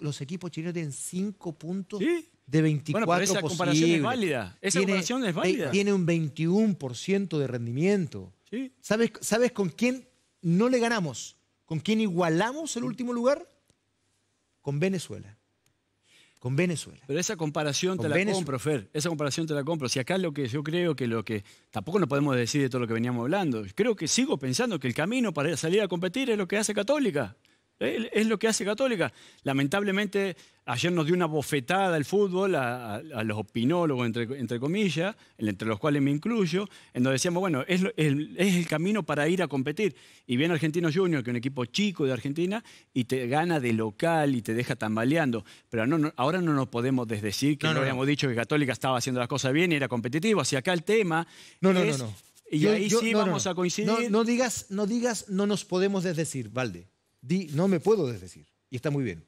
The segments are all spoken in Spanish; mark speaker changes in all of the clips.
Speaker 1: los equipos chilenos tienen 5 puntos de 24 bueno, esa comparación es válida. Esa comparación es válida. Tiene un 21% de rendimiento. ¿Sabes, ¿Sabes con quién no le ganamos? ¿Con quién igualamos el último lugar?
Speaker 2: Con Venezuela. Con Venezuela. Pero esa comparación te la compro, Fer. Esa comparación te la compro. Si acá lo que yo creo que lo que. Tampoco nos podemos decir de todo lo que veníamos hablando. Creo que sigo pensando que el camino para salir a competir es lo que hace Católica. Es lo que hace Católica. Lamentablemente, ayer nos dio una bofetada el fútbol a, los opinólogos, entre, comillas, entre los cuales me incluyo, en donde decíamos, bueno, es, el camino para ir a competir. Y viene Argentino Junior, que es un equipo chico de Argentina, y te gana de local y te deja tambaleando. Pero ahora no nos podemos desdecir que no, habíamos dicho que Católica estaba haciendo las cosas bien y era competitivo. Así acá el tema no, no, no, Y ahí sí vamos a coincidir. No,
Speaker 1: digas, no digas, no nos podemos desdecir, Valde di, no me puedo desdecir. Y está muy bien.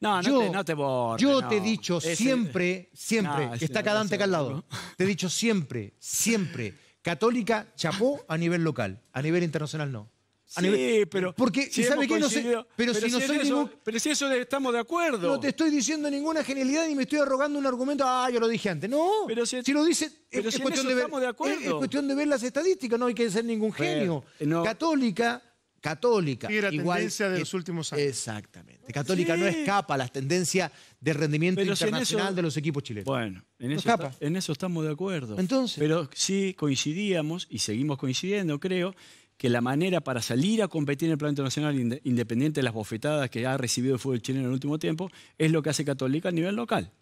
Speaker 2: No, no te, no te Yo te he dicho siempre, siempre, está Cadante acá al lado,
Speaker 1: te he dicho siempre, siempre, Católica chapó a nivel local, a nivel internacional no. sí,
Speaker 2: pero... Porque, si ¿sabe qué? No sé, pero, si, no eso, estamos de acuerdo. No te
Speaker 1: estoy diciendo ninguna genialidad ni me estoy arrogando un argumento, ah, yo lo dije antes. No,
Speaker 2: pero si, lo dice, cuestión de ver, es, cuestión
Speaker 1: de ver las estadísticas, no hay que ser ningún genio. Católica católica. igual tendencia de los últimos años. Exactamente. Católica no escapa a las tendencias de rendimiento internacional de los
Speaker 2: equipos chilenos. Bueno, en eso, estamos de acuerdo. Pero sí coincidíamos, y seguimos coincidiendo, creo, que la manera para salir a competir en el plano internacional, independiente de las bofetadas que ha recibido el fútbol chileno en el último tiempo, es lo que hace Católica a nivel local.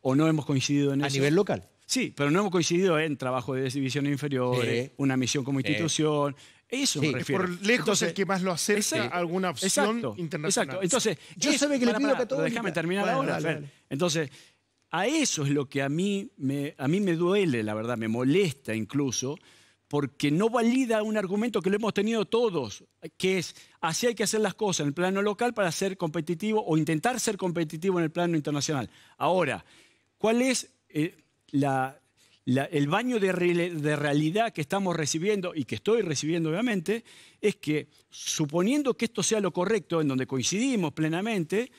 Speaker 2: ¿O no hemos coincidido en ¿A eso? A nivel local. Sí, pero no hemos coincidido en trabajo de divisiones inferiores, una misión como institución, eso me Por lejos el que más lo acepta alguna opción internacional. Exacto. Entonces, yo sé que le pido que todo... Déjame terminar ahora. Entonces, a eso es lo que a mí, me, a mí me duele, la verdad, me molesta incluso, porque no valida un argumento que lo hemos tenido todos, que es así hay que hacer las cosas en el plano local para ser competitivo o intentar ser competitivo en el plano internacional. Ahora, ¿cuál es eh, la, el baño de, realidad que estamos recibiendo y que estoy recibiendo obviamente, es que suponiendo que esto sea lo correcto, en donde coincidimos plenamente,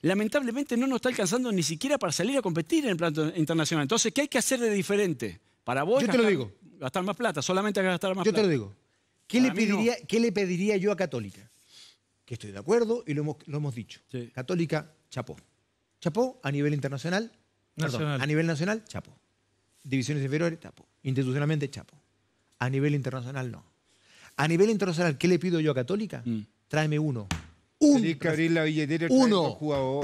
Speaker 2: lamentablemente no nos está alcanzando ni siquiera para salir a competir en el plano internacional. Entonces, ¿qué hay que hacer de diferente? Para vos yo gastar, digo. gastar más plata, solamente gastar más plata. Yo te lo digo. ¿Qué le,
Speaker 1: pediría, yo a Católica? Que estoy de acuerdo y lo hemos, dicho. Católica, chapó. Chapó a nivel internacional, a nivel nacional, chapó divisiones inferiores, Chapo. Institucionalmente, Chapo. A nivel internacional, no. A nivel internacional, ¿qué le pido yo a Católica? Mm. Tráeme uno. ¡Uno! uno, uno,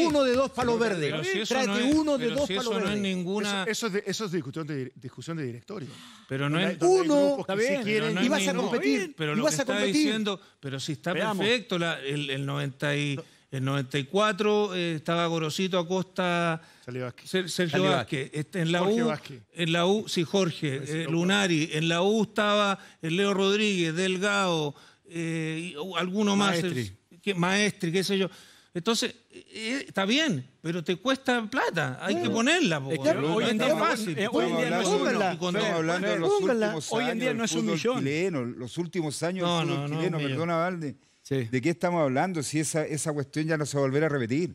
Speaker 1: uno de dos palos verdes. ¡Tráeme uno de dos palos verdes. No ninguna... eso, es discusión de, discusión de directorio. Pero no, es uno, quieren, y vas a competir. Pero lo que competir. diciendo, pero si está perfecto el, el 90 y... En 94 eh, estaba Gorosito Acosta, Sergio Vázquez. Este, en la U, En la U, sí, Jorge, eh, Lunari. En la U estaba eh, Leo Rodríguez, Delgado, uh, alguno más. Maestri. Maestri, qué sé yo. Entonces, está bien, pero te cuesta plata, hay que ponerla. Po, hoy en día es fácil. Hoy en día no es un millón. Hoy en día no es un millón. los últimos años no, no, chileno, no, perdona, Valde ¿De qué estamos hablando? Si esa, esa cuestión ya no se va a volver a repetir.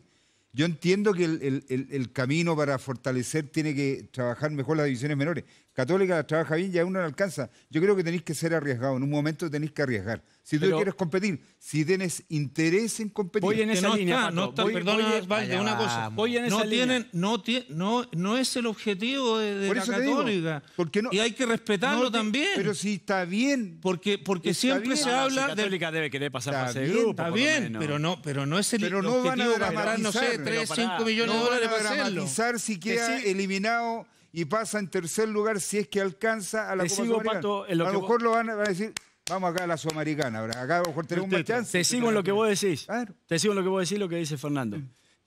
Speaker 1: Yo entiendo que el, camino para fortalecer tiene que trabajar mejor las divisiones menores, Católica trabaja bien, ya uno no alcanza. Yo creo que tenéis que ser arriesgado. En un momento tenéis que arriesgar. Si tú quieres competir, si tienes interés en competir. Voy en esa no línea. Está, no está, voy, perdona, voy, Valde, una cosa. Voy en no esa línea. No, ti, no, no, es el objetivo de, de la Católica. y hay que respetarlo también. Pero si está bien. Porque, porque siempre se habla. La católica debe
Speaker 2: querer pasar a ese grupo. Está bien, pero no,
Speaker 1: pero no es el, pero el objetivo. Pero no van a dramatizar. no sé, 3, 5 millones de dólares para hacerlo. dramatizar si queda eliminado y pasa en tercer lugar si es que alcanza a la Te sigo, Pato, A lo mejor lo van a, decir, vamos acá a la Sudamericana, acá a lo mejor tenemos más chance. Te sigo en lo que
Speaker 2: vos decís. Te sigo en lo que vos decís, lo que dice Fernando.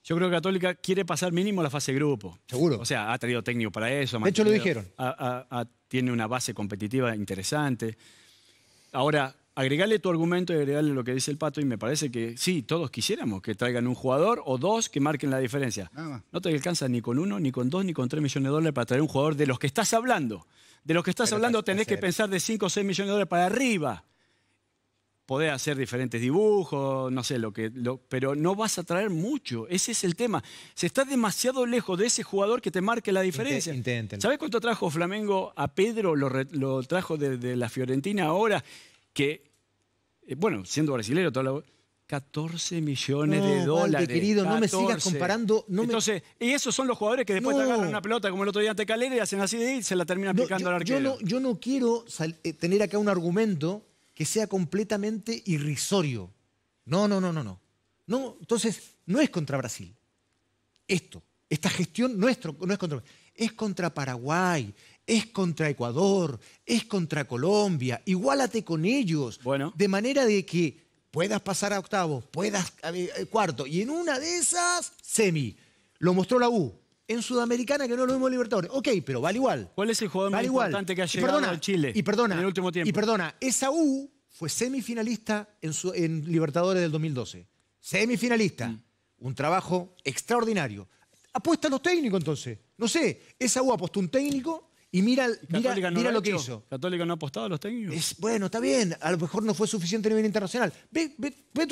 Speaker 2: Yo creo que Católica quiere pasar mínimo la fase grupo. Seguro. O sea, ha traído técnico para eso. De hecho, lo dijeron. tiene una base competitiva interesante. Ahora, Agregarle tu argumento y agregarle lo que dice el pato y me parece que sí, todos quisiéramos que traigan un jugador o dos que marquen la diferencia. No te alcanza ni con uno, ni con dos, ni con tres millones de dólares para traer un jugador de los que estás hablando. De los que estás hablando tenés que pensar de cinco o seis millones de dólares para arriba podés hacer diferentes dibujos, no sé lo que, pero no vas a traer mucho. Ese es el tema. Se está demasiado lejos de ese jugador que te marque la diferencia. ¿Sabés cuánto trajo Flamengo a Pedro? Lo, trajo desde de, la Fiorentina ahora que, eh, bueno, siendo brasileño, 14 millones de dólares. querido, no me sigas comparando. No Entonces, y esos son los jugadores que después te agarran una pelota como el otro día ante Calera y hacen así de y se la terminan picando al arquero. Yo no,
Speaker 1: yo no quiero eh, tener acá un argumento que sea completamente irrisorio. No, no, no, no, no. no entonces, no es contra Brasil. Esto, esta gestión no no es contra Brasil es contra Paraguay, es contra Ecuador, es contra Colombia, Igualate con ellos, de manera de que puedas pasar a octavos, puedas a eh, cuarto, y en una de esas, semi. Lo mostró la U. En Sudamericana, que no lo vimos en Libertadores. Ok, pero vale igual.
Speaker 2: ¿Cuál es el jugador más importante que ha llegado Chile y perdona, en el último tiempo? Y perdona,
Speaker 1: esa U fue semifinalista en, Libertadores del 2012. Semifinalista. Mm. Un trabajo extraordinario. Apuesta a los técnicos, entonces. No sé, esa U apostó un técnico y mira, mira, mira lo, que hizo.
Speaker 2: ¿Católica no ha apostado a los técnicos? bueno, está bien.
Speaker 1: A lo mejor no fue suficiente a nivel internacional. Ve,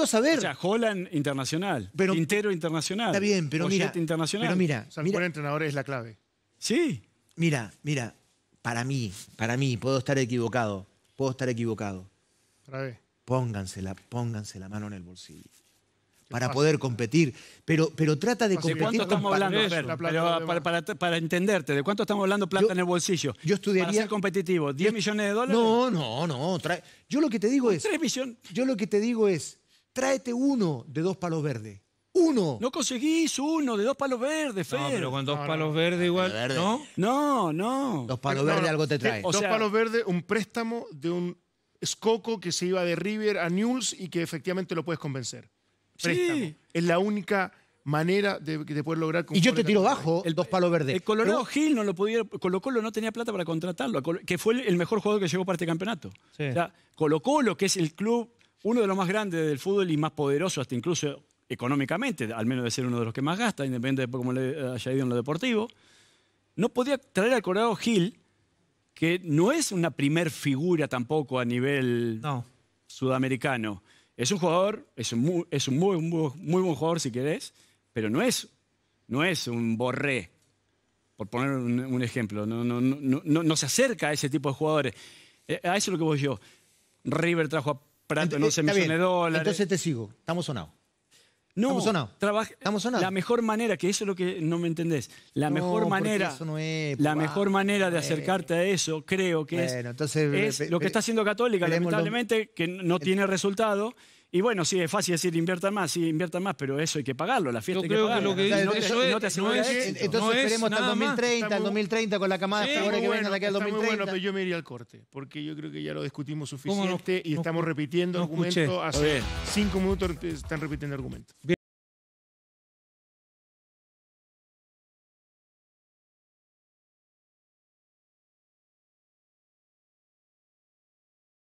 Speaker 2: a saber. O sea, Holland internacional. Pero, Quintero internacional. Está bien, pero mira. internacional. Pero mira. O sea, entrenador es la clave.
Speaker 1: Sí. Mira, mira. Para mí, para mí, puedo estar equivocado. Puedo estar equivocado. Pónganse la, pónganse la mano en el bolsillo para poder competir. Pero, pero trata de competir. ¿De cuánto estamos hablando?
Speaker 2: para, entenderte, ¿de cuánto estamos hablando plata en el bolsillo? Yo estudiaría. Para ser competitivo, ¿10 millones de dólares? No, no,
Speaker 1: no. yo lo que te digo es. millones. Yo lo que te digo es: tráete uno de dos palos verdes.
Speaker 2: Uno. No conseguís uno de dos palos verdes, Fer. No, pero con dos palos verdes igual, verde. ¿no? No, no. Dos palos verdes algo te eh, trae. dos palos verdes, un préstamo de un
Speaker 1: Escoco que se iba de River a Newell's y que efectivamente lo puedes convencer.
Speaker 2: Es
Speaker 1: la única manera de, poder lograr... Y yo te tiro bajo el dos palos verdes. El Colorado Gil
Speaker 2: no lo pudiera... Colo Colo no tenía plata para contratarlo, que fue el, mejor jugador que llegó para este campeonato. O sea, Colo Colo, que es el club, uno de los más grandes del fútbol y más poderoso hasta incluso económicamente, al menos de ser uno de los que más gasta, independientemente de cómo le haya ido en lo deportivo, no podía traer al Colorado Gil, que no es una primer figura tampoco a nivel sudamericano. Es un jugador, es un muy, es muy, muy, buen jugador si querés, pero no es, no es un borré, por poner un, ejemplo. No, no, no, no, se acerca a ese tipo de jugadores. Eh, a eso es lo que voy yo. River trajo a Prato en se eh, millones de dólares. Entonces
Speaker 1: te sigo, estamos sonados. No,
Speaker 2: estamos La mejor manera, que eso es lo que no me entendés, la mejor manera, la mejor manera de eh. acercarte a eso, creo que es lo que está haciendo Católica, lamentablemente, que no tiene resultado y bueno, sí, es fácil decir inviertan más, sí, inviertan más, pero eso hay que pagarlo, la fiesta hay que pagarla. Que lo que no, te, eso no te no Entonces esperemos hasta el 2030, el
Speaker 1: 2030 con la camada sí, ahora que bueno, hasta aquí al 2030. Muy bueno, pero yo
Speaker 2: me iría al corte, porque yo creo que ya lo discutimos
Speaker 1: suficiente
Speaker 2: y estamos repitiendo argumentos hace cinco minutos están repitiendo argumentos.